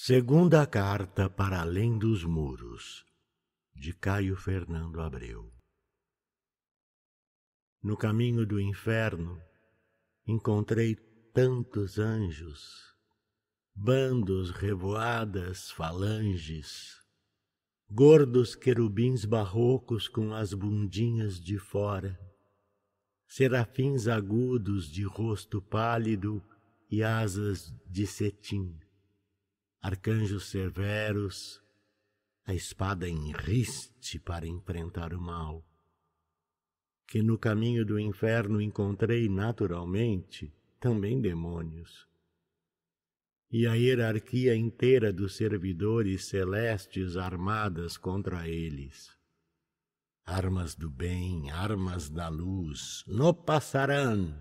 Segunda carta para além dos muros, de Caio Fernando Abreu. No caminho do inferno encontrei tantos anjos, bandos, revoadas, falanges, gordos querubins barrocos com as bundinhas de fora, serafins agudos de rosto pálido e asas de cetim arcanjos severos, a espada em riste para enfrentar o mal, que no caminho do inferno encontrei naturalmente também demônios. E a hierarquia inteira dos servidores celestes armadas contra eles. Armas do bem, armas da luz, no passarão!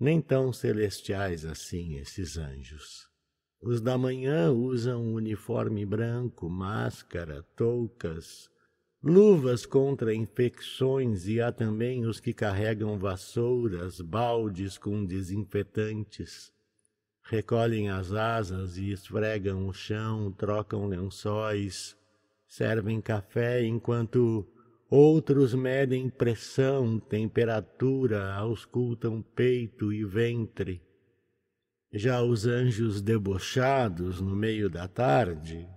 Nem tão celestiais assim esses anjos. Os da manhã usam uniforme branco, máscara, toucas, luvas contra infecções e há também os que carregam vassouras, baldes com desinfetantes. Recolhem as asas e esfregam o chão, trocam lençóis, servem café enquanto outros medem pressão, temperatura, auscultam peito e ventre já os anjos debochados no meio da tarde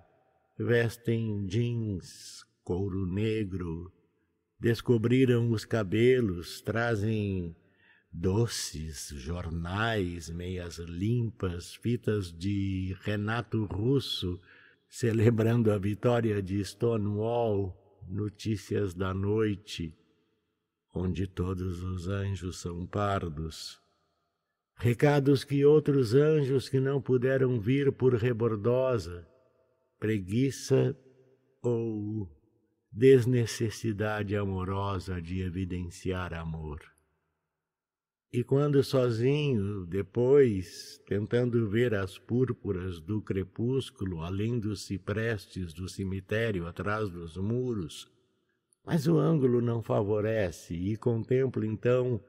vestem jeans, couro negro, descobriram os cabelos, trazem doces, jornais, meias limpas, fitas de Renato Russo celebrando a vitória de Stonewall, notícias da noite, onde todos os anjos são pardos recados que outros anjos que não puderam vir por rebordosa, preguiça ou desnecessidade amorosa de evidenciar amor. E quando sozinho, depois, tentando ver as púrpuras do crepúsculo além dos ciprestes do cemitério atrás dos muros, mas o ângulo não favorece e contemplo então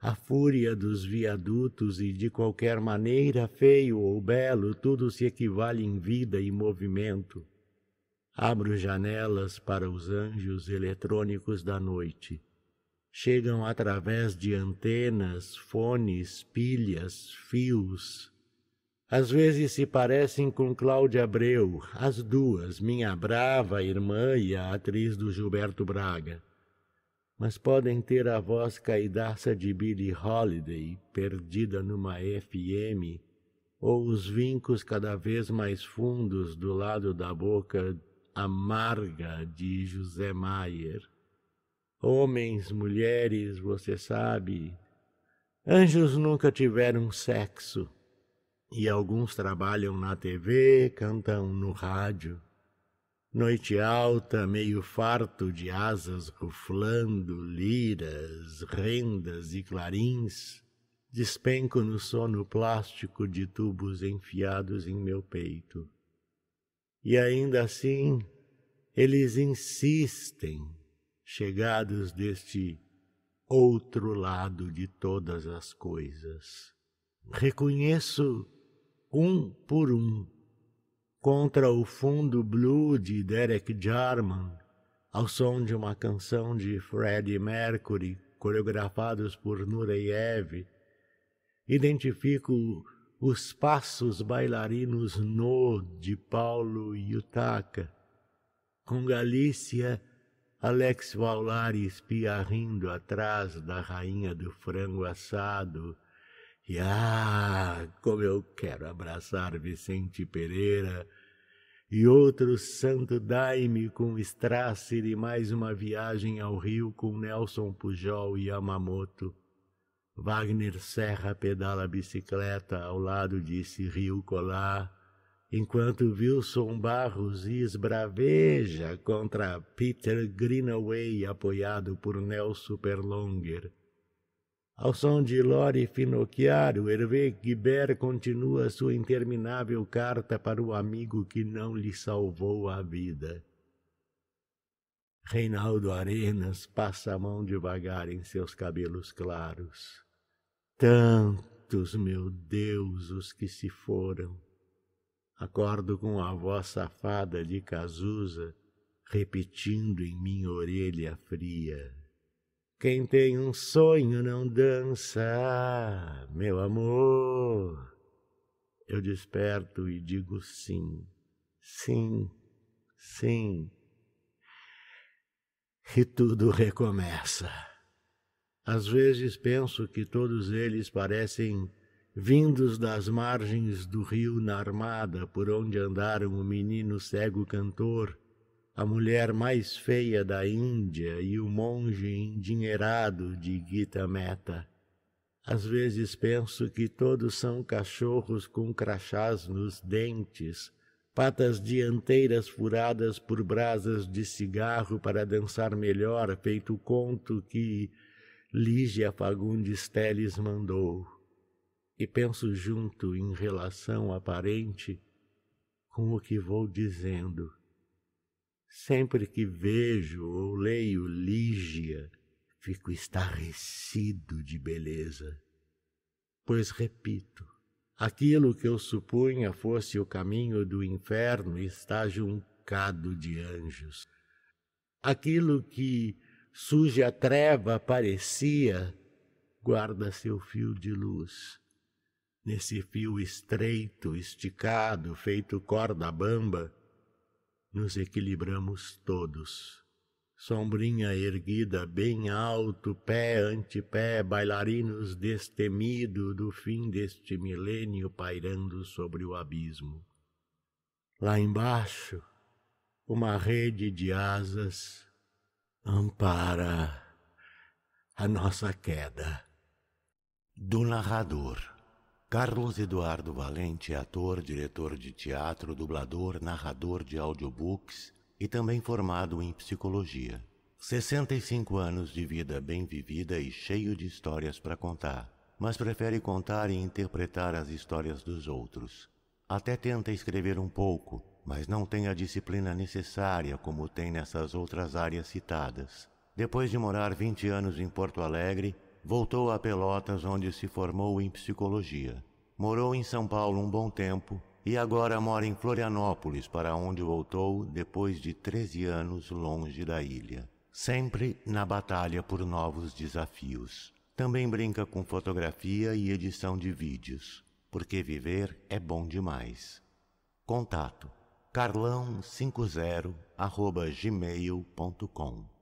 a fúria dos viadutos e de qualquer maneira, feio ou belo, tudo se equivale em vida e movimento. Abro janelas para os anjos eletrônicos da noite. Chegam através de antenas, fones, pilhas, fios. Às vezes se parecem com Cláudia Abreu, as duas, minha brava irmã e a atriz do Gilberto Braga mas podem ter a voz caidaça de Billie Holiday, perdida numa FM, ou os vincos cada vez mais fundos do lado da boca amarga de José Maier. Homens, mulheres, você sabe, anjos nunca tiveram sexo, e alguns trabalham na TV, cantam no rádio. Noite alta, meio farto de asas ruflando, liras, rendas e clarins, despenco no sono plástico de tubos enfiados em meu peito. E ainda assim, eles insistem, chegados deste outro lado de todas as coisas. Reconheço um por um contra o fundo blue de Derek Jarman, ao som de uma canção de Freddie Mercury, coreografados por Nureyev, identifico os passos bailarinos no de Paulo Yutaka, com Galícia, Alex Vaulari espia rindo atrás da rainha do frango assado, e ah, como eu quero abraçar Vicente Pereira e outro santo daime com Strasser e mais uma viagem ao Rio com Nelson Pujol e Yamamoto. Wagner Serra pedala a bicicleta ao lado de Rio Colar, enquanto Wilson Barros esbraveja contra Peter Greenaway apoiado por Nelson Perlonger. Ao som de Lore Finocchiaro, Hervé Guibert continua sua interminável carta para o amigo que não lhe salvou a vida. Reinaldo Arenas passa a mão devagar em seus cabelos claros. Tantos, meu Deus, os que se foram. Acordo com a voz safada de Cazuza repetindo em minha orelha fria. Quem tem um sonho não dança, meu amor. Eu desperto e digo sim, sim, sim. E tudo recomeça. Às vezes penso que todos eles parecem vindos das margens do rio na armada por onde andaram o menino cego cantor a mulher mais feia da Índia e o monge endinheirado de Gita Meta. Às vezes penso que todos são cachorros com crachás nos dentes, patas dianteiras furadas por brasas de cigarro para dançar melhor, feito o conto que Lígia Fagundes Teles mandou. E penso junto em relação aparente com o que vou dizendo Sempre que vejo ou leio Lígia, fico estarrecido de beleza. Pois repito, aquilo que eu supunha fosse o caminho do inferno está juncado de anjos. Aquilo que suja treva parecia guarda seu fio de luz. Nesse fio estreito, esticado, feito corda bamba, nos equilibramos todos. Sombrinha erguida, bem alto, pé ante pé, bailarinos destemido do fim deste milênio pairando sobre o abismo. Lá embaixo, uma rede de asas ampara a nossa queda. Do narrador. Carlos Eduardo Valente é ator, diretor de teatro, dublador, narrador de audiobooks e também formado em psicologia. 65 anos de vida bem vivida e cheio de histórias para contar, mas prefere contar e interpretar as histórias dos outros. Até tenta escrever um pouco, mas não tem a disciplina necessária como tem nessas outras áreas citadas. Depois de morar 20 anos em Porto Alegre, voltou a Pelotas, onde se formou em psicologia. Morou em São Paulo um bom tempo e agora mora em Florianópolis, para onde voltou depois de 13 anos longe da ilha. Sempre na batalha por novos desafios. Também brinca com fotografia e edição de vídeos, porque viver é bom demais. Contato: carlão 50 @gmail.com